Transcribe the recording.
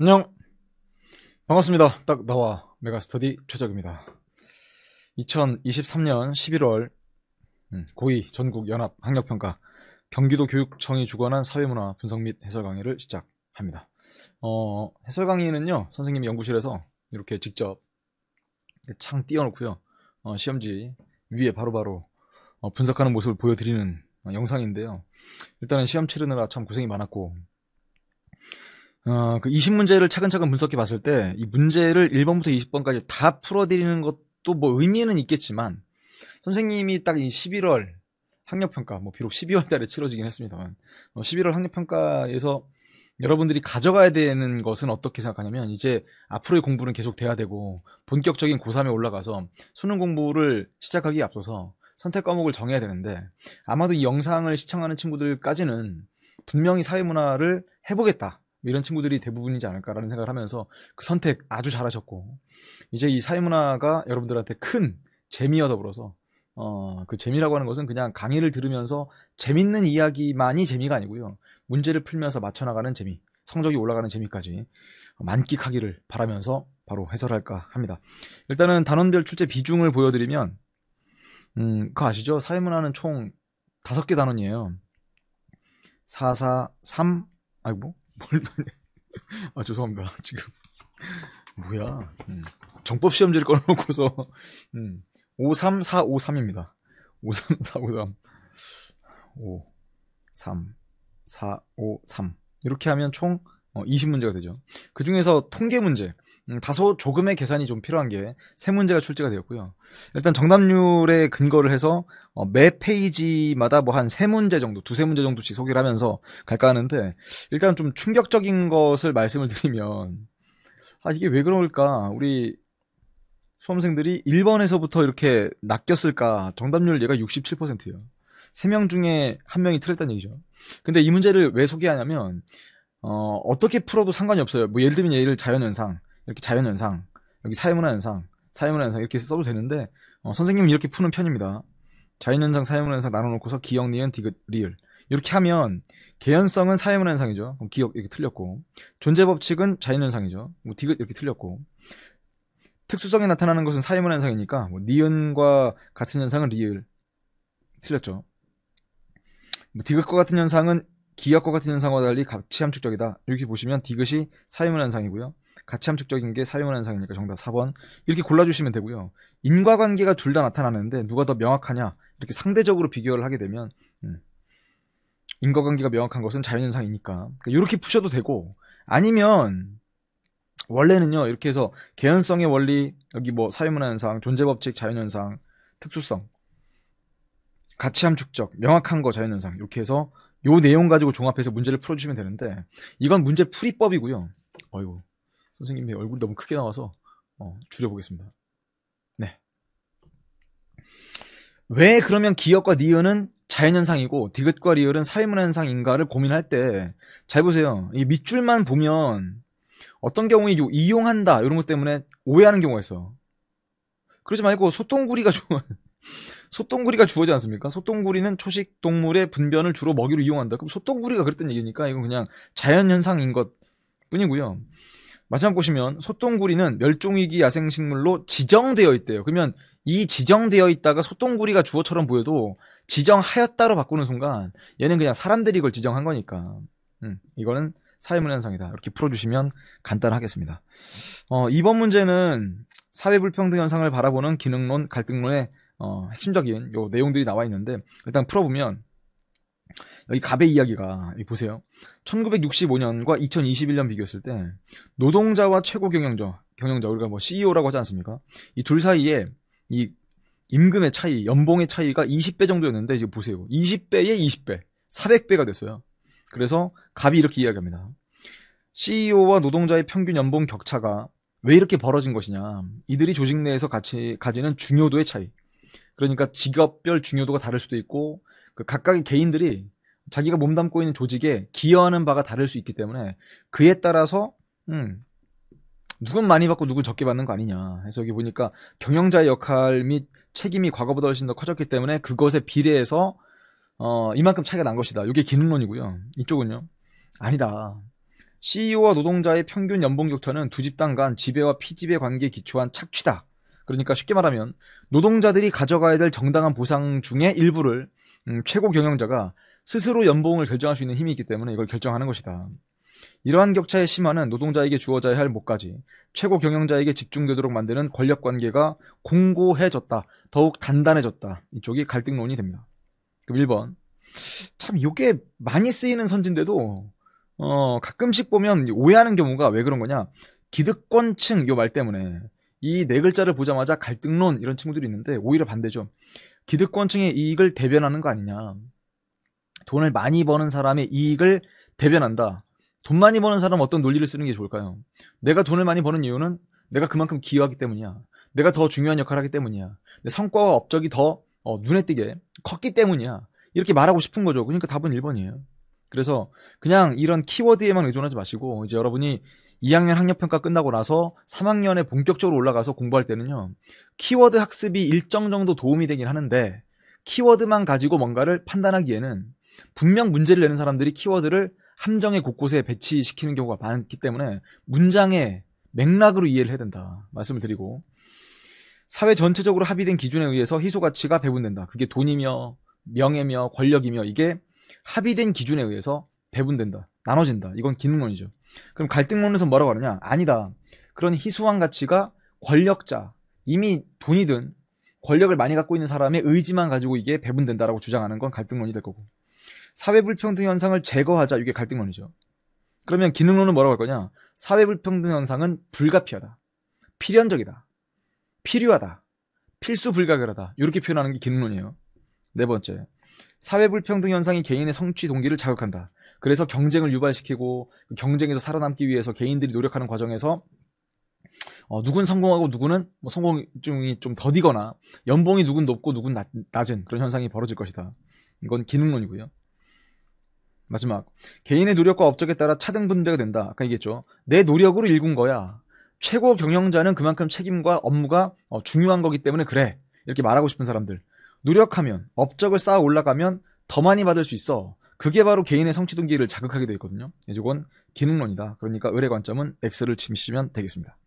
안녕. 반갑습니다. 딱 나와 메가스터디 최적입니다. 2023년 11월 고위 전국 연합 학력 평가 경기도 교육청이 주관한 사회문화 분석 및 해설 강의를 시작합니다. 어, 해설 강의는요. 선생님이 연구실에서 이렇게 직접 창 띄워놓고요. 어, 시험지 위에 바로바로 바로 어, 분석하는 모습을 보여드리는 어, 영상인데요. 일단은 시험 치르느라 참 고생이 많았고 어, 그 20문제를 차근차근 분석해 봤을 때 이 문제를 1번부터 20번까지 다 풀어드리는 것도 뭐 의미는 있겠지만 선생님이 딱 이 11월 학력평가, 뭐 비록 12월 달에 치러지긴 했습니다만 11월 어, 학력평가에서 여러분들이 가져가야 되는 것은 어떻게 생각하냐면 이제 앞으로의 공부는 계속 돼야 되고 본격적인 고3에 올라가서 수능 공부를 시작하기에 앞서서 선택 과목을 정해야 되는데 아마도 이 영상을 시청하는 친구들까지는 분명히 사회문화를 해보겠다 이런 친구들이 대부분이지 않을까라는 생각을 하면서 그 선택 아주 잘하셨고 이제 이 사회문화가 여러분들한테 큰 재미와 더불어서 어, 그 재미라고 하는 것은 그냥 강의를 들으면서 재밌는 이야기만이 재미가 아니고요. 문제를 풀면서 맞춰나가는 재미, 성적이 올라가는 재미까지 만끽하기를 바라면서 바로 해설할까 합니다. 일단은 단원별 출제 비중을 보여드리면, 음, 그거 아시죠? 사회문화는 총 다섯 개 단원이에요. 4, 4, 3, 아이고, 뭘 아, 죄송합니다. 지금. 뭐야. 음. 정법 시험지를 꺼놓고서, 음. 53453입니다. 53453. 5, 3, 4, 5, 3. 이렇게 하면 총 20문제가 어, 되죠. 그 중에서 통계 문제. 음, 다소 조금의 계산이 좀 필요한 게 세 문제가 출제가 되었고요. 일단 정답률에 근거를 해서 어, 매 페이지마다 뭐 한 세 문제 정도, 두세 문제 정도씩 소개를 하면서 갈까 하는데 일단 좀 충격적인 것을 말씀을 드리면 아 이게 왜 그럴까? 우리 수험생들이 1번에서부터 이렇게 낚였을까? 정답률 얘가 67%예요. 3명 중에 한명이 틀렸다는 얘기죠. 근데 이 문제를 왜 소개하냐면 어, 어떻게 풀어도 상관이 없어요. 뭐 예를 들면 얘를 자연현상 이렇게 자연현상 여기 사회문화현상사회문화현상 이렇게 써도 되는데 어, 선생님은 이렇게 푸는 편입니다. 자연현상사회문화현상 나눠놓고서 기억, 니은, 디귿, 리을 이렇게 하면 개연성은 사회문화현상이죠. 그럼 기억 이렇게 틀렸고 존재법칙은 자연현상이죠. 뭐 디귿 이렇게 틀렸고 특수성이 나타나는 것은 사회문화현상이니까 뭐 니은과 같은 현상은 리을 틀렸죠. 뭐 디귿과 같은 현상은 기억과 같은 현상과 달리 같이 함축적이다. 이렇게 보시면 디귿이 사회문화현상이고요. 가치함축적인 게 사용 현상이니까 정답 4번. 이렇게 골라주시면 되고요. 인과관계가 둘 다 나타나는데 누가 더 명확하냐 이렇게 상대적으로 비교를 하게 되면 음. 인과관계가 명확한 것은 자연현상이니까 그러니까 이렇게 푸셔도 되고 아니면 원래는요 이렇게 해서 개연성의 원리 여기 뭐 사유문화현상 존재법칙 자연현상 특수성 가치함축적 명확한 거 자연현상 이렇게 해서 요 내용 가지고 종합해서 문제를 풀어주시면 되는데 이건 문제 풀이법이고요 어이구 선생님의 얼굴이 너무 크게 나와서 어, 줄여보겠습니다. 네. 왜 그러면 기억과 니은은 자연현상이고 디귿과 리얼은 사회문화현상인가를 고민할 때 잘 보세요. 이 밑줄만 보면 어떤 경우에 이용한다 이런 것 때문에 오해하는 경우가 있어. 요 그러지 말고 소똥구리가 주어 소똥구리가 주어지 않습니까? 소똥구리는 초식 동물의 분변을 주로 먹이로 이용한다. 그럼 소똥구리가 그랬던 얘기니까 이건 그냥 자연현상인 것 뿐이고요. 마찬가지 보시면 소똥구리는 멸종위기 야생식물로 지정되어 있대요. 그러면 이 지정되어 있다가 소똥구리가 주어처럼 보여도 지정하였다로 바꾸는 순간 얘는 그냥 사람들이 이걸 지정한 거니까 음, 이거는 사회문현상이다. 이렇게 풀어주시면 간단하겠습니다. 어, 이번 문제는 사회불평등 현상을 바라보는 기능론, 갈등론의 어, 핵심적인 요 내용들이 나와 있는데 일단 풀어보면 여기 갑의 이야기가 여기 보세요. 1965년과 2021년 비교했을 때 노동자와 최고 경영자, 경영자 우리가 뭐 CEO라고 하지 않습니까? 이 둘 사이에 이 임금의 차이, 연봉의 차이가 20배 정도였는데 이제 보세요. 20배에 20배, 400배가 됐어요. 그래서 갑이 이렇게 이야기합니다. CEO와 노동자의 평균 연봉 격차가 왜 이렇게 벌어진 것이냐? 이들이 조직 내에서 같이 가지는 중요도의 차이. 그러니까 직업별 중요도가 다를 수도 있고 그 각각의 개인들이 자기가 몸담고 있는 조직에 기여하는 바가 다를 수 있기 때문에 그에 따라서 음, 누군 많이 받고 누군 적게 받는 거 아니냐. 해서 여기 보니까 경영자의 역할 및 책임이 과거보다 훨씬 더 커졌기 때문에 그것에 비례해서 어, 이만큼 차이가 난 것이다. 이게 기능론이고요. 이쪽은요. 아니다. CEO와 노동자의 평균 연봉 격차는 두 집단 간 지배와 피지배 관계에 기초한 착취다. 그러니까 쉽게 말하면 노동자들이 가져가야 될 정당한 보상 중에 일부를 음, 최고 경영자가 스스로 연봉을 결정할 수 있는 힘이 있기 때문에 이걸 결정하는 것이다. 이러한 격차의 심화는 노동자에게 주어져야 할 몫까지 최고 경영자에게 집중되도록 만드는 권력 관계가 공고해졌다. 더욱 단단해졌다. 이쪽이 갈등론이 됩니다. 그럼 1번. 참 이게 많이 쓰이는 선진데도 어, 가끔씩 보면 오해하는 경우가 왜 그런 거냐? 기득권층 요 말 때문에 이 네 글자를 보자마자 갈등론 이런 친구들이 있는데 오히려 반대죠. 기득권층의 이익을 대변하는 거 아니냐. 돈을 많이 버는 사람의 이익을 대변한다. 돈 많이 버는 사람은 어떤 논리를 쓰는 게 좋을까요? 내가 돈을 많이 버는 이유는 내가 그만큼 기여하기 때문이야. 내가 더 중요한 역할을 하기 때문이야. 내 성과와 업적이 더 어, 눈에 띄게 컸기 때문이야. 이렇게 말하고 싶은 거죠. 그러니까 답은 1번이에요. 그래서 그냥 이런 키워드에만 의존하지 마시고 이제 여러분이 2학년 학력평가 끝나고 나서 3학년에 본격적으로 올라가서 공부할 때는요, 키워드 학습이 일정 정도 도움이 되긴 하는데, 키워드만 가지고 뭔가를 판단하기에는 분명 문제를 내는 사람들이 키워드를 함정의 곳곳에 배치시키는 경우가 많기 때문에 문장의 맥락으로 이해를 해야 된다. 말씀을 드리고, 사회 전체적으로 합의된 기준에 의해서 희소가치가 배분된다. 그게 돈이며, 명예며, 권력이며, 이게 합의된 기준에 의해서 배분된다. 나눠진다. 이건 기능론이죠. 그럼 갈등론에서 뭐라고 하느냐? 아니다. 그런 희소한 가치가 권력자, 이미 돈이든 권력을 많이 갖고 있는 사람의 의지만 가지고 이게 배분된다라고 주장하는 건 갈등론이 될 거고. 사회 불평등 현상을 제거하자 이게 갈등론이죠. 그러면 기능론은 뭐라고 할 거냐? 사회 불평등 현상은 불가피하다. 필연적이다. 필요하다. 필수 불가결하다. 이렇게 표현하는 게 기능론이에요. 네 번째. 사회 불평등 현상이 개인의 성취 동기를 자극한다. 그래서 경쟁을 유발시키고 경쟁에서 살아남기 위해서 개인들이 노력하는 과정에서 어, 누군 성공하고 누구는 뭐 성공이 중좀 더디거나 연봉이 누군 높고 누군 낮, 낮은 그런 현상이 벌어질 것이다. 이건 기능론이고요. 마지막 개인의 노력과 업적에 따라 차등 분배가 된다. 아까 얘기했죠. 내 노력으로 읽은 거야. 최고 경영자는 그만큼 책임과 업무가 어, 중요한 거기 때문에 그래. 이렇게 말하고 싶은 사람들. 노력하면 업적을 쌓아 올라가면 더 많이 받을 수 있어. 그게 바로 개인의 성취 동기를 자극하게 되어 있거든요. 이건 기능론이다. 그러니까 의뢰 관점은 X를 치시면 되겠습니다.